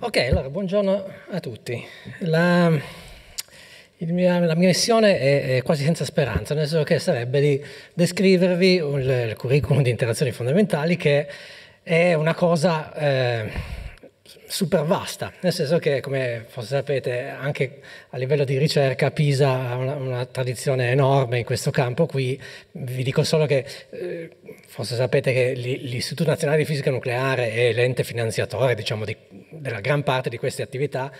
Ok, allora buongiorno a tutti. La, mia, la mia, missione è, è, quasi senza speranza, nel senso che sarebbe di descrivervi un, il curriculum di interazioni fondamentali che è una cosa eh, super vasta, nel senso che come forse sapete anche a livello di ricerca Pisa ha una, una tradizione enorme in questo campo, qui vi dico solo che eh, forse sapete che l'Istituto Nazionale di Fisica Nucleare è l'ente finanziatore diciamo, di della gran parte di queste attività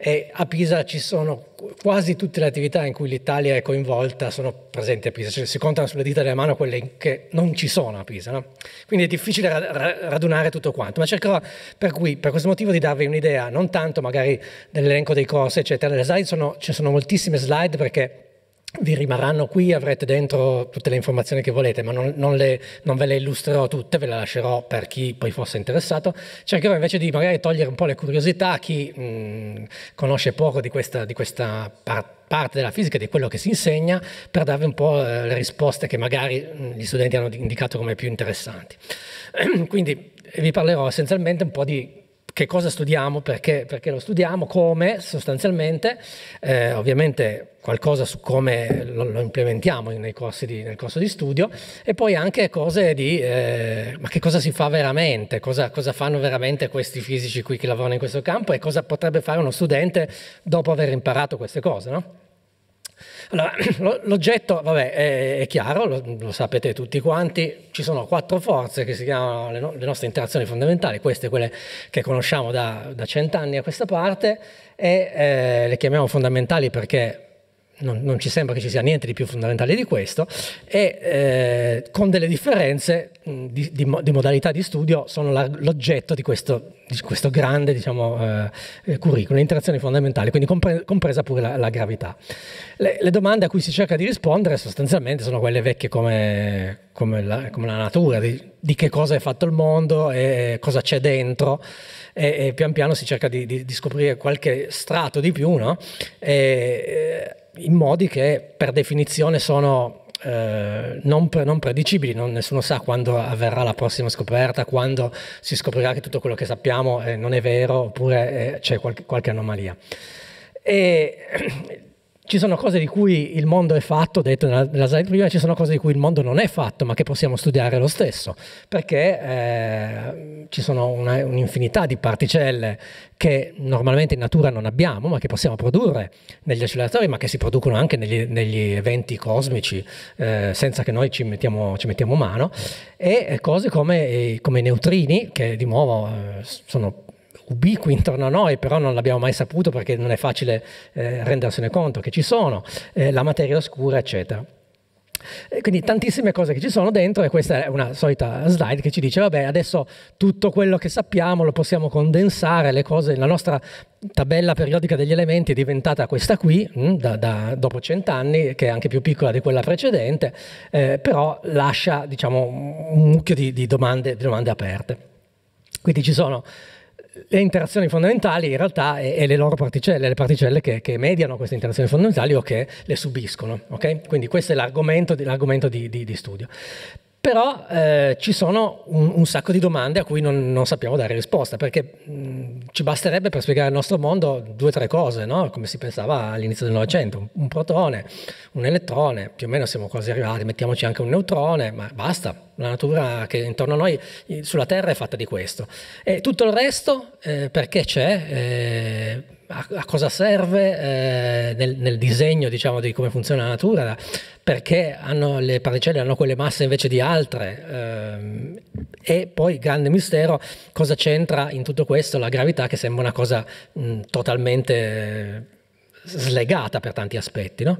e a Pisa ci sono quasi tutte le attività in cui l'Italia è coinvolta sono presenti a Pisa, cioè, si contano sulle dita della mano quelle che non ci sono a Pisa, no? quindi è difficile radunare tutto quanto, ma cercherò per, cui, per questo motivo di darvi un'idea, non tanto magari dell'elenco dei corsi eccetera, delle slide sono, ci sono moltissime slide perché vi rimarranno qui, avrete dentro tutte le informazioni che volete, ma non, non, le, non, ve le illustrerò tutte, ve le lascerò per chi poi fosse interessato. Cercherò invece di magari togliere un po' le curiosità a chi mh, mm, conosce poco di questa, di questa parte parte della fisica, di quello che si insegna, per darvi un po' eh, le risposte che magari mm, gli studenti hanno indicato come più interessanti. Quindi vi parlerò essenzialmente un po' di che cosa studiamo, perché, perché lo studiamo, come sostanzialmente, eh, ovviamente qualcosa su come lo, lo implementiamo nei corsi di, nel corso di studio e poi anche cose di eh, ma che cosa si fa veramente, cosa, cosa, fanno veramente questi fisici qui che lavorano in questo campo e cosa potrebbe fare uno studente dopo aver imparato queste cose. No? Allora, l'oggetto, vabbè, è, è chiaro, lo, lo, sapete tutti quanti, ci sono quattro forze che si chiamano le, no, le nostre interazioni fondamentali, queste quelle che conosciamo da cent'anni a questa parte, e eh, le chiamiamo fondamentali perché non, non, ci sembra che ci sia niente di più fondamentale di questo, e eh, con delle differenze di, di, di, modalità di studio sono l'oggetto di, di questo, grande diciamo, eh, eh, curriculum, le interazioni fondamentali, quindi compre, compresa pure la, la gravità. Le, le, domande a cui si cerca di rispondere sostanzialmente sono quelle vecchie come, come, la, come la, natura, di, che cosa è fatto il mondo e cosa c'è dentro, e, pian piano si cerca di, scoprire qualche strato di più, no? e, eh, in modi che per definizione sono eh, non, pre- non, predicibili, non, nessuno sa quando avverrà la prossima scoperta, quando si scoprirà che tutto quello che sappiamo eh, non è vero oppure eh, c'è qualche, qualche anomalia. E ci sono cose di cui il mondo è fatto, detto nella, nella slide prima, ci sono cose di cui il mondo non è fatto, ma che possiamo studiare lo stesso, perché eh, ci sono un'infinità di particelle che normalmente in natura non abbiamo, ma che possiamo produrre negli acceleratori, ma che si producono anche negli, negli eventi cosmici, eh, senza che noi ci mettiamo, ci mettiamo mano, e eh, cose come, eh, come i neutrini, che di nuovo eh, sono ubiqui intorno a noi, però non l'abbiamo mai saputo perché non è facile eh, rendersene conto che ci sono, eh, la materia oscura, eccetera. E quindi tantissime cose che ci sono dentro e questa è una solita slide che ci dice, vabbè, adesso tutto quello che sappiamo lo possiamo condensare, le cose, la nostra tabella periodica degli elementi è diventata questa qui, mm, da, da, dopo cent'anni, che è anche più piccola di quella precedente, eh, però lascia diciamo, un mucchio di, di, domande, di domande aperte. Quindi ci sono le interazioni fondamentali in realtà è, è le loro particelle, le particelle che, che, mediano queste interazioni fondamentali o che le subiscono. Okay? Quindi questo è l'argomento di, di, di studio però eh, ci sono un, un, sacco di domande a cui non, non sappiamo dare risposta, perché mh, mm, ci basterebbe per spiegare al nostro mondo due o tre cose, no? come si pensava all'inizio del Novecento, un, un protone, un elettrone, più o meno siamo quasi arrivati, mettiamoci anche un neutrone, ma basta, la natura che intorno a noi, sulla Terra, è fatta di questo. E tutto il resto, eh, perché c'è? Eh, a, a, cosa serve eh, nel, nel, disegno diciamo, di come funziona la natura? Perché hanno, le particelle hanno quelle masse invece di altre? Ehm, e poi, grande mistero, cosa c'entra in tutto questo la gravità che sembra una cosa mh, totalmente eh, slegata per tanti aspetti? No?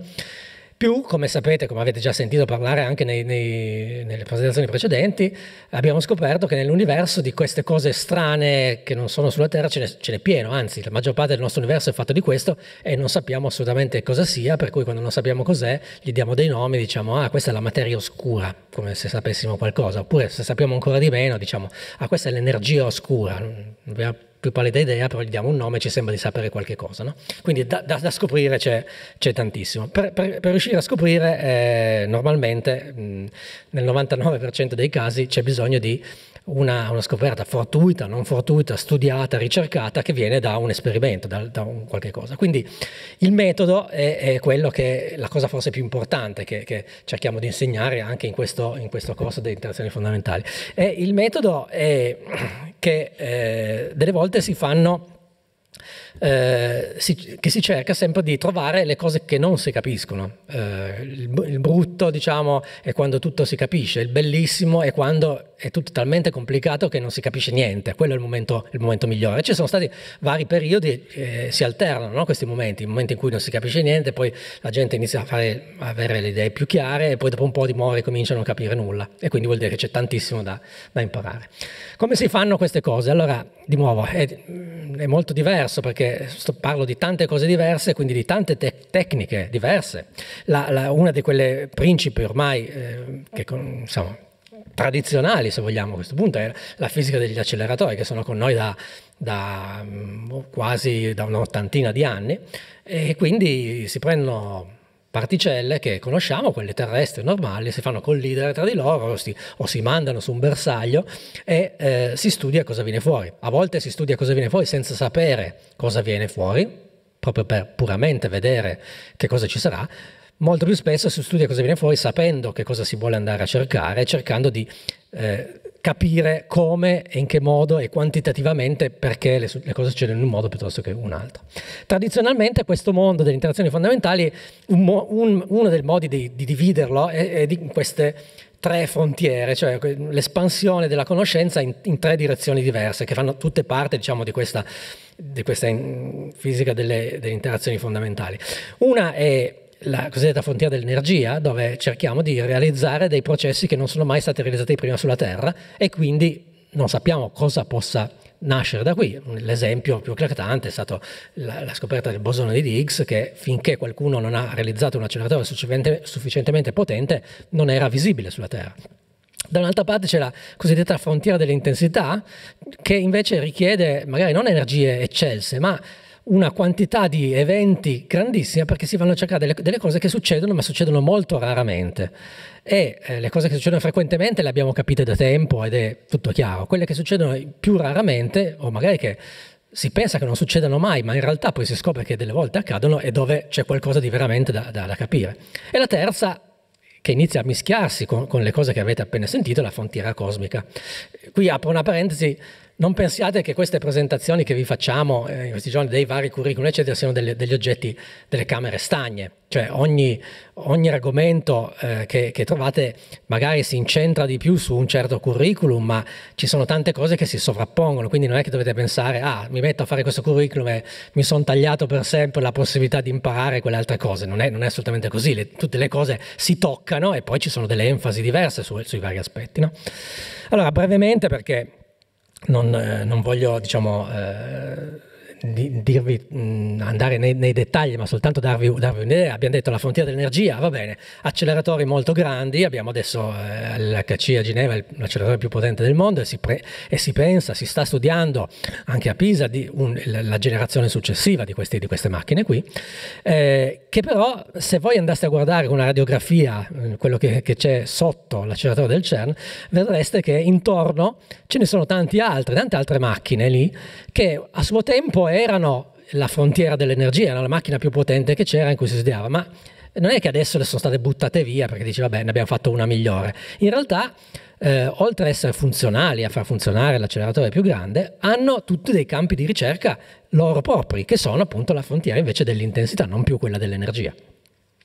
Più, come sapete, come avete già sentito parlare anche nei, nei, nelle presentazioni precedenti, abbiamo scoperto che nell'universo di queste cose strane che non sono sulla Terra ce n'è, ce n'è pieno, anzi la maggior parte del nostro universo è fatto di questo e non sappiamo assolutamente cosa sia, per cui quando non sappiamo cos'è gli diamo dei nomi, diciamo ah questa è la materia oscura, come se sapessimo qualcosa, oppure se sappiamo ancora di meno diciamo ah questa è l'energia oscura, non abbiamo più pallida idea, però gli diamo un nome e ci sembra di sapere qualche cosa. No? Quindi da, da, da scoprire c'è, c'è tantissimo. Per, per, per, riuscire a scoprire, eh, normalmente mh, nel 99% dei casi c'è bisogno di una, una, scoperta fortuita, non fortuita, studiata, ricercata, che viene da un esperimento, da, da un qualche cosa. Quindi il metodo è, è, quello che è la cosa forse più importante che, che cerchiamo di insegnare anche in questo, in questo corso delle interazioni fondamentali. E il metodo è che eh, delle volte si fanno eh, si, che si cerca sempre di trovare le cose che non si capiscono. Eh, il, il, brutto, diciamo, è quando tutto si capisce, il bellissimo è quando è tutto talmente complicato che non si capisce niente, quello è il momento, il momento migliore. Ci sono stati vari periodi, eh, si alternano no? questi momenti, il momenti in cui non si capisce niente, poi la gente inizia a, fare, a avere le idee più chiare e poi dopo un po' di more comincia a non capire nulla e quindi vuol dire che c'è tantissimo da, da imparare. Come si fanno queste cose? Allora, di nuovo, è, è molto diverso perché sto, parlo di tante cose diverse, quindi di tante te- tecniche diverse. La, la, una di quelle principi ormai eh, che con, insomma, tradizionali, se vogliamo, a questo punto, è la fisica degli acceleratori, che sono con noi da, da mm, quasi da un'ottantina di anni, e quindi si prendono particelle che conosciamo, quelle terrestri normali, si fanno collidere tra di loro o si, o si mandano su un bersaglio e eh, si studia cosa viene fuori. A volte si studia cosa viene fuori senza sapere cosa viene fuori, proprio per puramente vedere che cosa ci sarà. Molto più spesso si studia cosa viene fuori sapendo che cosa si vuole andare a cercare, cercando di eh, capire come e in che modo e quantitativamente perché le, le cose succedono in un modo piuttosto che in un altro. Tradizionalmente questo mondo delle interazioni fondamentali, un, un, uno dei modi di, di dividerlo è, è di queste tre frontiere, cioè l'espansione della conoscenza in, in, tre direzioni diverse, che fanno tutte parte diciamo, di questa, di questa in, fisica delle, delle interazioni fondamentali. Una è la cosiddetta frontiera dell'energia, dove cerchiamo di realizzare dei processi che non sono mai stati realizzati prima sulla Terra e quindi non sappiamo cosa possa nascere da qui. L'esempio più eclatante è stata la, la, scoperta del bosone di Higgs, che finché qualcuno non ha realizzato un acceleratore sufficientemente, sufficientemente potente non era visibile sulla Terra. Da un'altra parte c'è la cosiddetta frontiera dell'intensità, che invece richiede magari non energie eccelse, ma una quantità di eventi grandissima perché si vanno a cercare delle, delle cose che succedono ma succedono molto raramente e eh, le cose che succedono frequentemente le abbiamo capite da tempo ed è tutto chiaro, quelle che succedono più raramente o magari che si pensa che non succedano mai ma in realtà poi si scopre che delle volte accadono e dove c'è qualcosa di veramente da, da, da capire. E la terza che inizia a mischiarsi con, con le cose che avete appena sentito è la frontiera cosmica. Qui apro una parentesi non pensiate che queste presentazioni che vi facciamo eh, in questi giorni dei vari curriculum, eccetera, siano delle, degli oggetti delle camere stagne. Cioè ogni, ogni argomento eh, che, che, trovate magari si incentra di più su un certo curriculum, ma ci sono tante cose che si sovrappongono, quindi non è che dovete pensare, ah, mi metto a fare questo curriculum e mi sono tagliato per sempre la possibilità di imparare quelle altre cose. Non è, non è assolutamente così, le, tutte le cose si toccano e poi ci sono delle enfasi diverse su, sui vari aspetti. No? Allora, brevemente perché non, eh, non voglio diciamo, eh, dirvi, mh, mm, andare nei, nei, dettagli, ma soltanto darvi, darvi un'idea, abbiamo detto la frontiera dell'energia, va bene, acceleratori molto grandi, abbiamo adesso eh, l'HC a Ginevra, l'acceleratore più potente del mondo, e si, pre, e si, pensa, si sta studiando anche a Pisa un, la generazione successiva di, questi, di queste macchine qui, eh, che però se voi andaste a guardare con una radiografia eh, quello che c'è sotto l'acceleratore del CERN, vedreste che intorno ce ne sono tanti altri, tante altre macchine lì, che a suo tempo loro erano la frontiera dell'energia, era la macchina più potente che c'era in cui si studiava, ma non è che adesso le sono state buttate via perché dici vabbè ne abbiamo fatto una migliore. In realtà, eh, oltre ad essere funzionali, a far funzionare l'acceleratore più grande, hanno tutti dei campi di ricerca loro propri, che sono appunto la frontiera invece dell'intensità, non più quella dell'energia.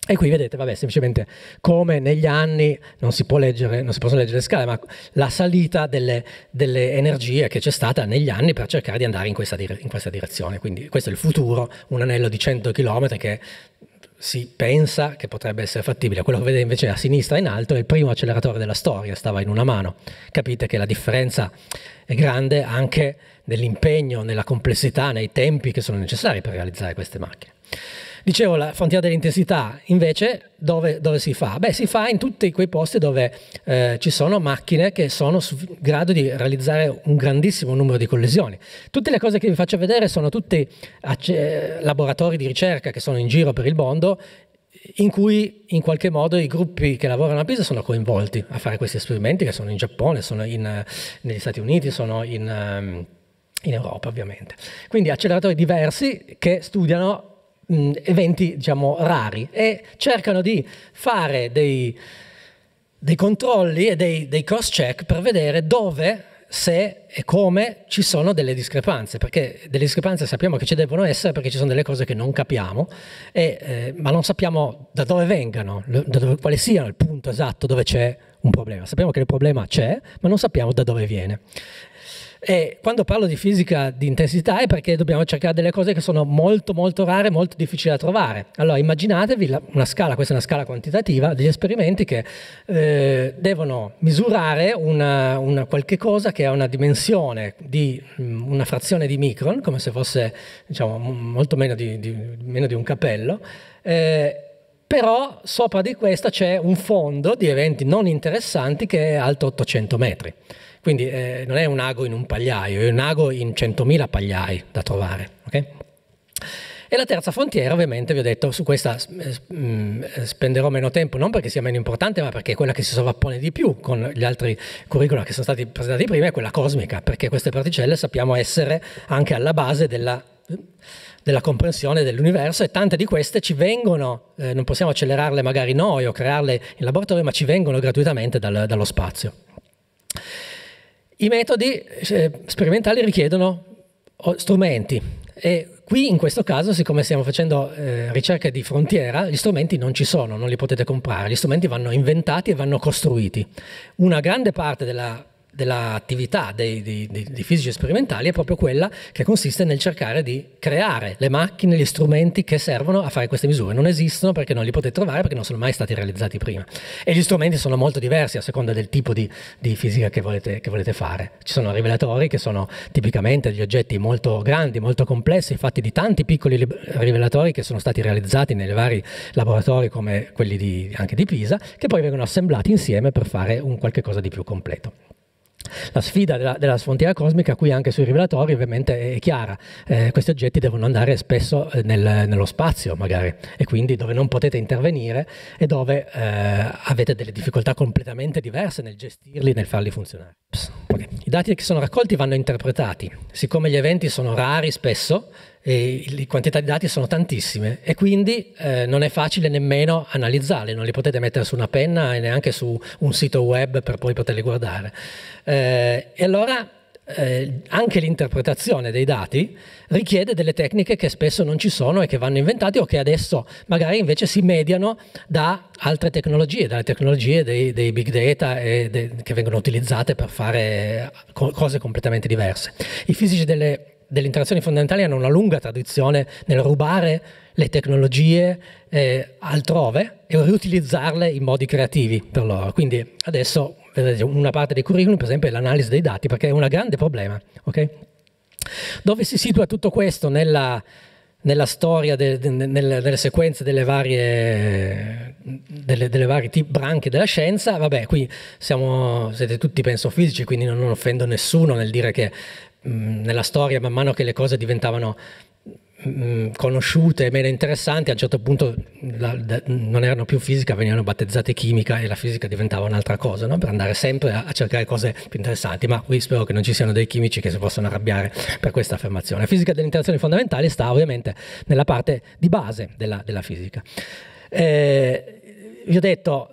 E qui vedete, vabbè, semplicemente come negli anni non si, può leggere, non si possono leggere le scale, ma la salita delle, delle energie che c'è stata negli anni per cercare di andare in questa, dire, in questa, direzione. Quindi questo è il futuro, un anello di 100 km che si pensa che potrebbe essere fattibile. Quello che vedete invece a sinistra in alto è il primo acceleratore della storia, stava in una mano. Capite che la differenza è grande anche nell'impegno, nella complessità, nei tempi che sono necessari per realizzare queste macchine. Dicevo la frontiera dell'intensità, invece, dove, dove, si fa? Beh, si fa in tutti quei posti dove eh, ci sono macchine che sono in grado di realizzare un grandissimo numero di collisioni. Tutte le cose che vi faccio vedere sono tutti eh, laboratori di ricerca che sono in giro per il mondo in cui in qualche modo i gruppi che lavorano a Pisa sono coinvolti a fare questi esperimenti che sono in Giappone, sono in, negli Stati Uniti, sono in, ehm, in Europa ovviamente. Quindi acceleratori diversi che studiano mh, mm, eventi diciamo, rari e cercano di fare dei, dei controlli e dei, dei cross-check per vedere dove se e come ci sono delle discrepanze, perché delle discrepanze sappiamo che ci devono essere perché ci sono delle cose che non capiamo, e, eh, ma non sappiamo da dove vengano, da dove, quale sia il punto esatto dove c'è un problema. Sappiamo che il problema c'è, ma non sappiamo da dove viene. E quando parlo di fisica di intensità è perché dobbiamo cercare delle cose che sono molto molto rare, molto difficili da trovare. Allora immaginatevi una scala, questa è una scala quantitativa, degli esperimenti che eh, devono misurare una, una, qualche cosa che ha una dimensione di mm, una frazione di micron, come se fosse diciamo, molto meno di, di, meno di, un capello. Eh, però sopra di questa c'è un fondo di eventi non interessanti che è alto 800 metri. Quindi eh, non è un ago in un pagliaio, è un ago in 100.000 pagliai da trovare. Okay? E la terza frontiera, ovviamente, vi ho detto, su questa eh, mm, spenderò meno tempo, non perché sia meno importante, ma perché è quella che si sovrappone di più con gli altri curricula che sono stati presentati prima, è quella cosmica, perché queste particelle sappiamo essere anche alla base della, della comprensione dell'universo e tante di queste ci vengono, eh, non possiamo accelerarle magari noi o crearle in laboratorio, ma ci vengono gratuitamente dal, dallo spazio. I metodi eh, sperimentali richiedono oh, strumenti e qui in questo caso, siccome stiamo facendo eh, ricerche di frontiera, gli strumenti non ci sono, non li potete comprare, gli strumenti vanno inventati e vanno costruiti. Una grande parte della dell'attività dei, dei, dei, fisici sperimentali è proprio quella che consiste nel cercare di creare le macchine, gli strumenti che servono a fare queste misure. Non esistono perché non li potete trovare, perché non sono mai stati realizzati prima. E gli strumenti sono molto diversi a seconda del tipo di, di fisica che volete, che volete, fare. Ci sono rivelatori che sono tipicamente degli oggetti molto grandi, molto complessi, fatti di tanti piccoli rivelatori che sono stati realizzati nei vari laboratori come quelli di, anche di Pisa, che poi vengono assemblati insieme per fare un qualche cosa di più completo. La sfida della, della, frontiera cosmica qui anche sui rivelatori ovviamente è chiara, eh, questi oggetti devono andare spesso eh, nel, nello spazio magari e quindi dove non potete intervenire e dove eh, avete delle difficoltà completamente diverse nel gestirli, nel farli funzionare. okay. I dati che sono raccolti vanno interpretati, siccome gli eventi sono rari spesso, e le quantità di dati sono tantissime e quindi eh, non è facile nemmeno analizzarle, non li potete mettere su una penna e neanche su un sito web per poi poterli guardare. Eh, e allora eh, anche l'interpretazione dei dati richiede delle tecniche che spesso non ci sono e che vanno inventate o che adesso magari invece si mediano da altre tecnologie, dalle tecnologie dei, dei big data de, che vengono utilizzate per fare co cose completamente diverse. I fisici delle delle interazioni fondamentali hanno una lunga tradizione nel rubare le tecnologie eh, altrove e riutilizzarle in modi creativi per loro. Quindi adesso vedete, una parte dei curriculum per esempio è l'analisi dei dati perché è un grande problema. Okay? Dove si situa tutto questo nella, nella storia, de, de, de, nelle, sequenze delle varie, delle, delle varie branche della scienza, vabbè, qui siamo, siete tutti penso fisici, quindi non, non offendo nessuno nel dire che Mm, nella storia, man mano che le cose diventavano mm, conosciute, meno interessanti, a un certo punto la, da, non erano più fisica, venivano battezzate chimica e la fisica diventava un'altra cosa, no? per andare sempre a, a, cercare cose più interessanti, ma qui spero che non ci siano dei chimici che si possano arrabbiare per questa affermazione. La fisica delle interazioni fondamentali sta ovviamente nella parte di base della, della fisica. Eh, vi ho detto,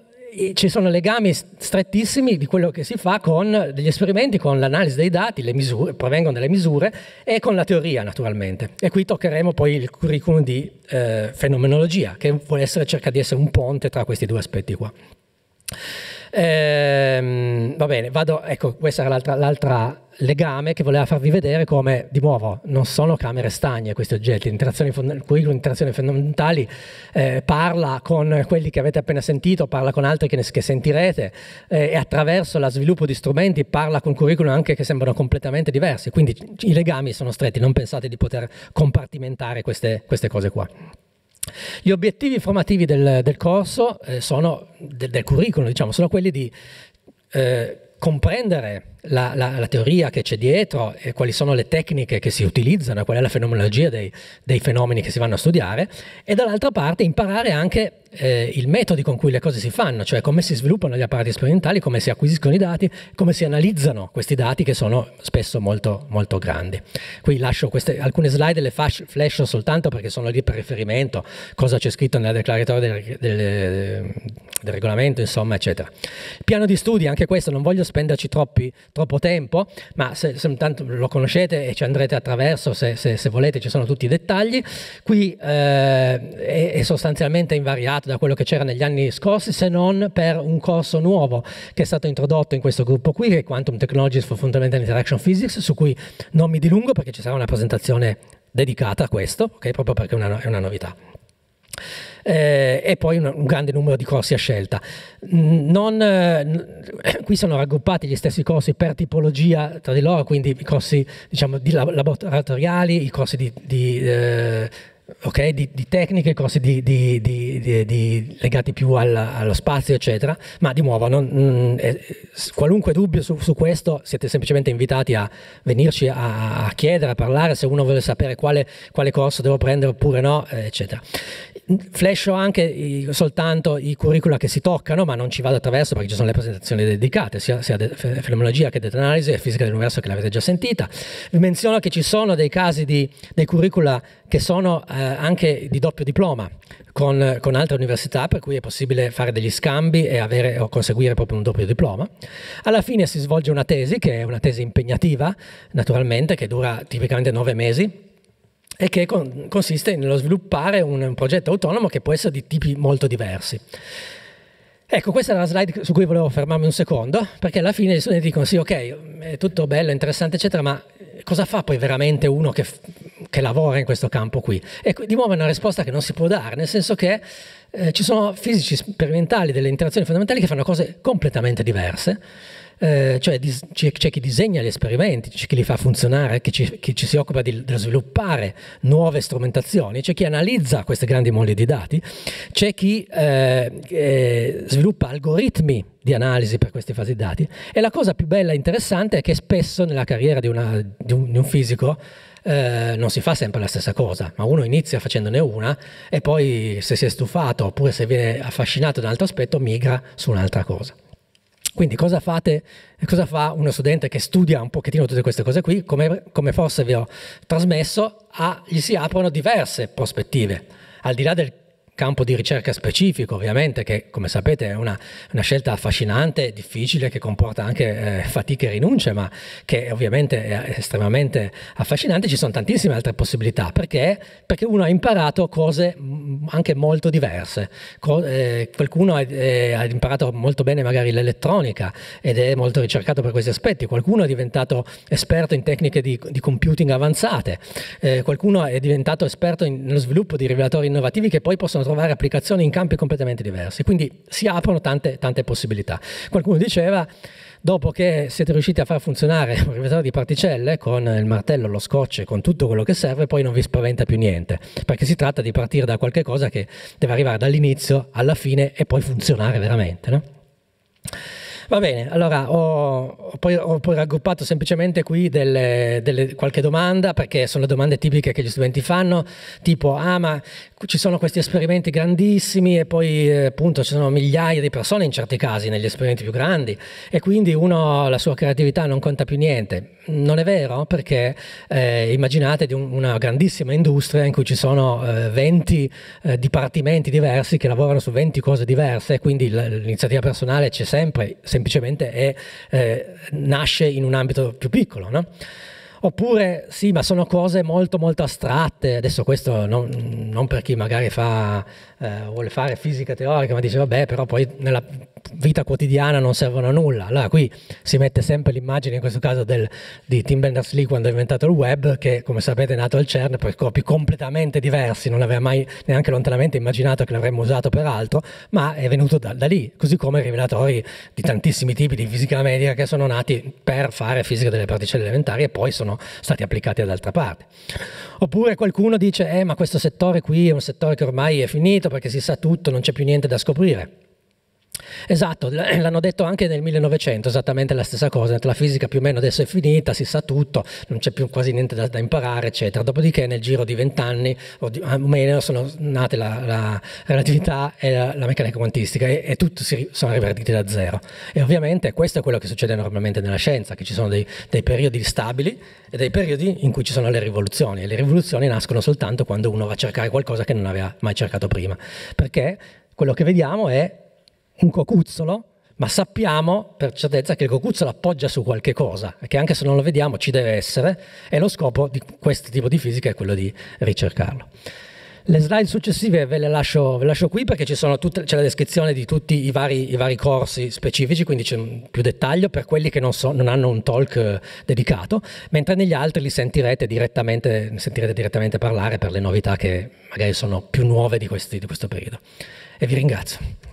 ci sono legami strettissimi di quello che si fa con degli esperimenti, con l'analisi dei dati, le misure, provengono dalle misure, e con la teoria naturalmente. E qui toccheremo poi il curriculum di eh, fenomenologia, che vuole essere, cerca di essere un ponte tra questi due aspetti qua. Ehm, va bene, vado, ecco, questa era l'altra, l'altra legame che voleva farvi vedere come, di nuovo, non sono camere stagne questi oggetti, l'interazione, il curriculum interazioni fondamentali eh, parla con quelli che avete appena sentito, parla con altri che, ne, che sentirete eh, e attraverso lo sviluppo di strumenti parla con curriculum anche che sembrano completamente diversi, quindi i legami sono stretti, non pensate di poter compartimentare queste, queste cose qua. Gli obiettivi formativi del, del corso, eh, sono, del, del curriculum, diciamo, sono quelli di eh, comprendere la, la, la teoria che c'è dietro, e quali sono le tecniche che si utilizzano, qual è la fenomenologia dei, dei fenomeni che si vanno a studiare e dall'altra parte imparare anche eh, i metodi con cui le cose si fanno, cioè come si sviluppano gli apparati sperimentali, come si acquisiscono i dati, come si analizzano questi dati che sono spesso molto, molto grandi. Qui lascio queste, alcune slide, le flash, flasho soltanto perché sono lì per riferimento, cosa c'è scritto nella declaratoria del, del, del regolamento, insomma, eccetera. Piano di studi, anche questo, non voglio spenderci troppi troppo tempo, ma se, se tanto lo conoscete e ci andrete attraverso se, se, se volete, ci sono tutti i dettagli. Qui eh, è, è, sostanzialmente invariato da quello che c'era negli anni scorsi, se non per un corso nuovo che è stato introdotto in questo gruppo qui, che è Quantum Technologies for Fundamental Interaction Physics, su cui non mi dilungo perché ci sarà una presentazione dedicata a questo, okay? proprio perché è una, è una novità eh, e poi un, un, grande numero di corsi a scelta. Non, eh, qui sono raggruppati gli stessi corsi per tipologia tra di loro, quindi i corsi diciamo, di lab laboratoriali, i corsi di... di eh, Okay, di, di, tecniche, corsi di, di, legati più al, allo spazio, eccetera. Ma di nuovo, non, mh, eh, qualunque dubbio su, su, questo, siete semplicemente invitati a venirci a, a chiedere, a parlare, se uno vuole sapere quale, quale corso devo prendere oppure no, eh, eccetera. Flasho anche i, soltanto i curricula che si toccano, ma non ci vado attraverso perché ci sono le presentazioni dedicate, sia, sia de fenomenologia che data analisi e fisica dell'universo che l'avete già sentita. Vi menziono che ci sono dei casi di, dei curricula che sono eh, anche di doppio diploma con, con, altre università, per cui è possibile fare degli scambi e avere, o conseguire proprio un doppio diploma. Alla fine si svolge una tesi, che è una tesi impegnativa, naturalmente, che dura tipicamente nove mesi e che con consiste nello sviluppare un, un progetto autonomo che può essere di tipi molto diversi. Ecco, questa è la slide su cui volevo fermarmi un secondo, perché alla fine gli studenti dicono sì, ok, è tutto bello, interessante, eccetera, ma cosa fa poi veramente uno che, che lavora in questo campo qui? E di nuovo è una risposta che non si può dare, nel senso che eh, ci sono fisici sperimentali delle interazioni fondamentali che fanno cose completamente diverse, eh, cioè dis- c'è, c'è, chi disegna gli esperimenti, c'è chi li fa funzionare, chi ci, chi ci si occupa di, di, sviluppare nuove strumentazioni, c'è chi analizza queste grandi moglie di dati, c'è chi eh, eh, sviluppa algoritmi di analisi per queste fasi dati e la cosa più bella e interessante è che spesso nella carriera di, una, di, un, di un fisico eh, non si fa sempre la stessa cosa, ma uno inizia facendone una e poi se si è stufato oppure se viene affascinato da un altro aspetto migra su un'altra cosa. Quindi cosa, fate, cosa fa uno studente che studia un pochettino tutte queste cose qui? Come, come forse vi ho trasmesso, a, ah, gli si aprono diverse prospettive, al di là del campo di ricerca specifico, ovviamente, che come sapete è una, una scelta affascinante, difficile, che comporta anche eh, fatiche e rinunce, ma che ovviamente è estremamente affascinante, ci sono tantissime altre possibilità, perché, perché uno ha imparato cose mm, anche molto diverse. Co eh, qualcuno ha, eh, ha imparato molto bene magari l'elettronica ed è molto ricercato per questi aspetti, qualcuno è diventato esperto in tecniche di, di computing avanzate, eh, qualcuno è diventato esperto in, nello sviluppo di rivelatori innovativi che poi possono trovare applicazioni in campi completamente diversi, quindi si aprono tante, tante possibilità. Qualcuno diceva, dopo che siete riusciti a far funzionare un riversatore di particelle con il martello, lo scotch, e con tutto quello che serve, poi non vi spaventa più niente, perché si tratta di partire da qualche cosa che deve arrivare dall'inizio alla fine e poi funzionare veramente. No? Va bene, allora ho, ho, poi, ho poi, raggruppato semplicemente qui delle, delle, qualche domanda, perché sono le domande tipiche che gli studenti fanno, tipo, ah ma ci sono questi esperimenti grandissimi e poi eh, appunto ci sono migliaia di persone in certi casi negli esperimenti più grandi e quindi uno, la sua creatività non conta più niente. Non è vero, perché eh, immaginate di un, una grandissima industria in cui ci sono eh, 20 eh, dipartimenti diversi che lavorano su 20 cose diverse, e quindi l'iniziativa personale c'è sempre, sempre semplicemente è, eh, nasce in un ambito più piccolo. No? Oppure sì, ma sono cose molto molto astratte, adesso questo non, non per chi magari fa eh, vuole fare fisica teorica, ma dice vabbè, però poi nella vita quotidiana non servono a nulla. Allora qui si mette sempre l'immagine, in questo caso, del, di Tim Berners-Lee quando ha inventato il web, che come sapete è nato al CERN per scopi completamente diversi, non aveva mai neanche lontanamente immaginato che l'avremmo usato per altro, ma è venuto da, da lì, così come i rivelatori di tantissimi tipi di fisica medica che sono nati per fare fisica delle particelle elementari e poi sono stati applicati ad altra parte. Oppure qualcuno dice, eh ma questo settore qui è un settore che ormai è finito, perché si sa tutto, non c'è più niente da scoprire. Esatto, l'hanno detto anche nel 1900, esattamente la stessa cosa, la fisica più o meno adesso è finita, si sa tutto, non c'è più quasi niente da, da imparare, eccetera. Dopodiché nel giro di vent'anni o di, meno sono nate la, la relatività e la, la, meccanica quantistica e, e tutti si, sono ripartiti da zero. E ovviamente questo è quello che succede normalmente nella scienza, che ci sono dei, dei periodi stabili e dei periodi in cui ci sono le rivoluzioni e le rivoluzioni nascono soltanto quando uno va a cercare qualcosa che non aveva mai cercato prima, perché quello che vediamo è un cocuzzolo, ma sappiamo per certezza che il cocuzzolo appoggia su qualche cosa, che anche se non lo vediamo ci deve essere, e lo scopo di questo tipo di fisica è quello di ricercarlo. Le slide successive ve le lascio, ve lascio qui perché c'è la descrizione di tutti i vari, i vari corsi specifici, quindi c'è più dettaglio per quelli che non, so, non, hanno un talk eh, dedicato, mentre negli altri li sentirete direttamente, sentirete direttamente, parlare per le novità che magari sono più nuove di, questi, di questo periodo. E vi ringrazio.